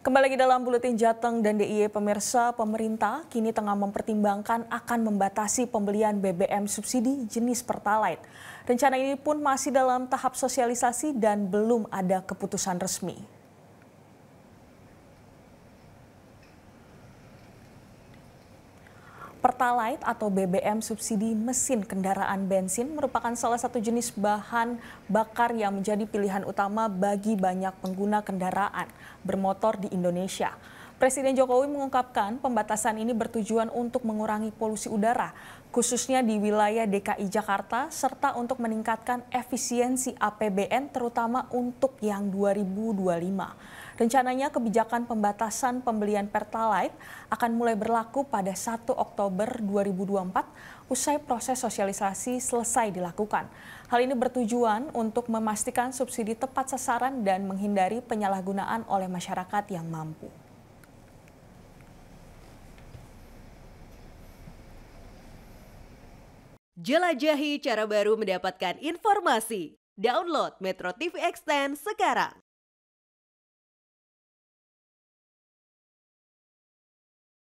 Kembali lagi dalam Buletin Jateng dan DIY Pemirsa, pemerintah kini tengah mempertimbangkan akan membatasi pembelian BBM subsidi jenis Pertalite. Rencana ini pun masih dalam tahap sosialisasi dan belum ada keputusan resmi. Pertalite atau BBM subsidi mesin kendaraan bensin merupakan salah satu jenis bahan bakar yang menjadi pilihan utama bagi banyak pengguna kendaraan bermotor di Indonesia. Presiden Jokowi mengungkapkan pembatasan ini bertujuan untuk mengurangi polusi udara, khususnya di wilayah DKI Jakarta, serta untuk meningkatkan efisiensi APBN terutama untuk yang 2025. Rencananya kebijakan pembatasan pembelian Pertalite akan mulai berlaku pada 1 Oktober 2024 usai proses sosialisasi selesai dilakukan. Hal ini bertujuan untuk memastikan subsidi tepat sasaran dan menghindari penyalahgunaan oleh masyarakat yang mampu. Jelajahi cara baru mendapatkan informasi. Download Metro TV Extend sekarang.